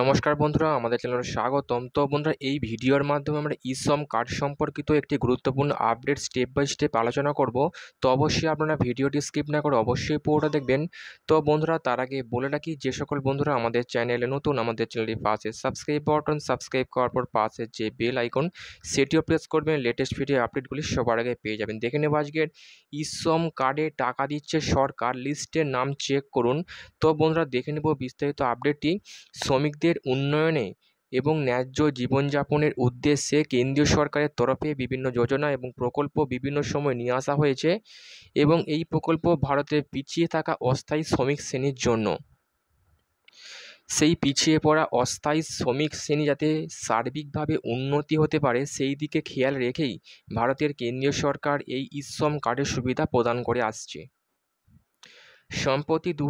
নমস্কার বন্ধুরা আমাদের চ্যানেলে স্বাগতম তো বন্ধুরা এই ভিডিওর মাধ্যমে আমরা ইসম কার্ড সম্পর্কিত একটি গুরুত্বপূর্ণ আপডেট স্টেপ বাই স্টেপ আলোচনা করব তো অবশ্যই আপনারা ভিডিওটি স্কিপ না করে অবশ্যই পুরোটা দেখবেন তো বন্ধুরা তার আগে বলে রাখি যে সকল বন্ধুরা আমাদের চ্যানেলে নতুন আমাদের চ্যানেলটি পাশে সাবস্ক্রাইব বাটন সাবস্ক্রাইব করার পর পাশে যে বেল আইকন সেটিও প্রেস করবেন লেটেস্ট ভিডিও আপডেটগুলি সবার আগে পেয়ে যাবেন দেখে নেব আজকের ইসম কার্ডে টাকা দিচ্ছে সরকার লিস্টের নাম চেক করুন তো বন্ধুরা দেখে নেব বিস্তারিত আপডেটটি শ্রমিক কৃষকদের উন্নয়নে এবং ন্যায্য জীবনযাপনের উদ্দেশ্যে কেন্দ্রীয় সরকারের তরফে বিভিন্ন যোজনা এবং প্রকল্প বিভিন্ন সময় নিয়ে আসা হয়েছে এবং এই প্রকল্প ভারতের পিছিয়ে থাকা অস্থায়ী শ্রমিক শ্রেণীর জন্য সেই পিছিয়ে পড়া অস্থায়ী শ্রমিক শ্রেণী যাতে সার্বিকভাবে উন্নতি হতে পারে সেই দিকে খেয়াল রেখেই ভারতের কেন্দ্রীয় সরকার এই ইশ্রম কার্ডের সুবিধা প্রদান করে আসছে সম্প্রতি দু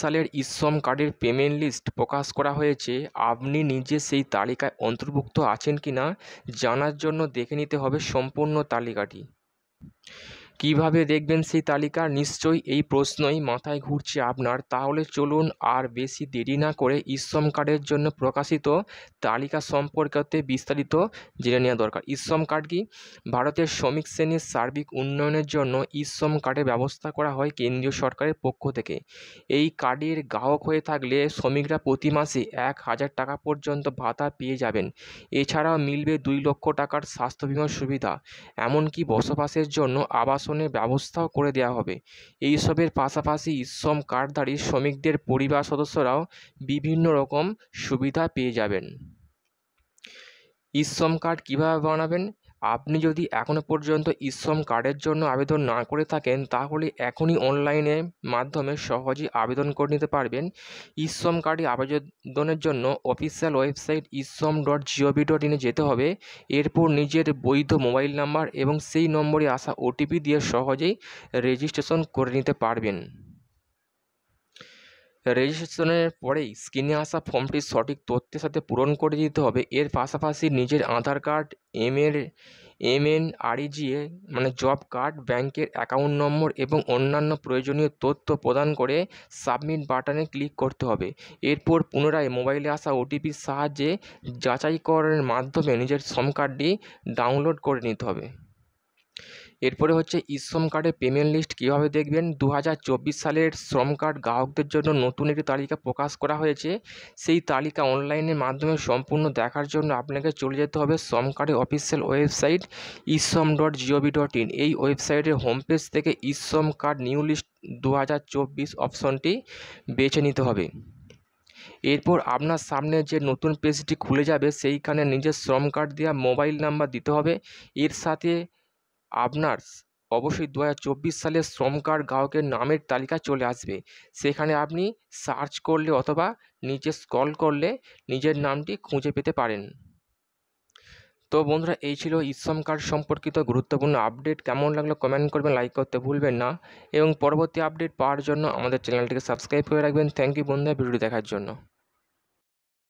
সালের ইসম কার্ডের পেমেন্ট লিস্ট প্রকাশ করা হয়েছে আপনি নিজে সেই তালিকায় অন্তর্ভুক্ত আছেন কি না জানার জন্য দেখে নিতে হবে সম্পূর্ণ তালিকাটি কিভাবে দেখবেন সেই তালিকা নিশ্চয়ই এই প্রশ্নই মাথায় ঘুরছে আপনার তাহলে চলুন আর বেশি দেরি না করে ইশ্রম কার্ডের জন্য প্রকাশিত তালিকা সম্পর্কতে বিস্তারিত জেনে নেওয়া দরকার ইশ্রম কার্ড কি ভারতের শ্রমিক শ্রেণীর সার্বিক উন্নয়নের জন্য ইশ্রম কার্ডের ব্যবস্থা করা হয় কেন্দ্রীয় সরকারের পক্ষ থেকে এই কার্ডের গ্রাহক হয়ে থাকলে শ্রমিকরা প্রতি মাসে এক হাজার টাকা পর্যন্ত ভাতা পেয়ে যাবেন এছাড়াও মিলবে দুই লক্ষ টাকার স্বাস্থ্য বিমার সুবিধা এমনকি বসবাসের জন্য আবাস আসনের ব্যবস্থাও করে দেওয়া হবে এই সবের পাশাপাশি শ্রম কার্ডধারী শ্রমিকদের পরিবার সদস্যরাও বিভিন্ন রকম সুবিধা পেয়ে যাবেন ইশ্রম কার্ড কীভাবে বানাবেন আপনি যদি এখনও পর্যন্ত ইশ্রম কার্ডের জন্য আবেদন না করে থাকেন তাহলে এখনই অনলাইনের মাধ্যমে সহজেই আবেদন করে নিতে পারবেন ইশ্রম কার্ডে আবেদনের জন্য official website eShram dot GOV dot ইনে যেতে হবে এরপর নিজের বৈধ মোবাইল নাম্বার এবং সেই নম্বরে আসা ওটিপি দিয়ে সহজেই রেজিস্ট্রেশন করে নিতে পারবেন রেজিস্ট্রেশনের পরেই স্ক্রিনে আসা ফর্মটি সঠিক তথ্যের সাথে পূরণ করে দিতে হবে এর পাশাপাশি নিজের আধার কার্ড এমের এমএনআরইজিএ মানে জব কার্ড ব্যাংকের অ্যাকাউন্ট নম্বর এবং অন্যান্য প্রয়োজনীয় তথ্য প্রদান করে সাবমিট বাটনে ক্লিক করতে হবে এরপর পুনরায় মোবাইলে আসা ওটিপির সাহায্যে যাচাইকরণের মাধ্যমে নিজের শ্রম কার্ডটি ডাউনলোড করে নিতে হবে এরপরে হচ্ছে ইশ্রম কার্ডের পেমেন্ট লিস্ট কীভাবে দেখবেন দু সালের শ্রম কার্ড গ্রাহকদের জন্য নতুন একটি তালিকা প্রকাশ করা হয়েছে সেই তালিকা অনলাইনের মাধ্যমে সম্পূর্ণ দেখার জন্য আপনাকে চলে যেতে হবে শ্রম কার্ডের official website eShram dot GOV dot in এই ওয়েবসাইটের হোম পেজ থেকে ইশ্রম কার্ড নিউ লিস্ট দু অপশনটি বেছে নিতে হবে এরপর আপনার সামনে যে নতুন পেজটি খুলে যাবে সেইখানে নিজের শ্রম কার্ড দেওয়া মোবাইল নাম্বার দিতে হবে এর সাথে আপনার অবশ্যই দু সালের শ্রম কার্ড গ্রাহকের নামের তালিকা চলে আসবে সেখানে আপনি সার্চ করলে অথবা নিচে স্কল করলে নিজের নামটি খুঁজে পেতে পারেন তো বন্ধুরা এই ছিল ইশ্রম কার্ড সম্পর্কিত গুরুত্বপূর্ণ আপডেট কেমন লাগলো কমেন্ট করবেন লাইক করতে ভুলবেন না এবং পরবর্তী আপডেট পাওয়ার জন্য আমাদের চ্যানেলটিকে সাবস্ক্রাইব করে রাখবেন থ্যাংক ইউ বন্ধুরা ভিডিও দেখার জন্য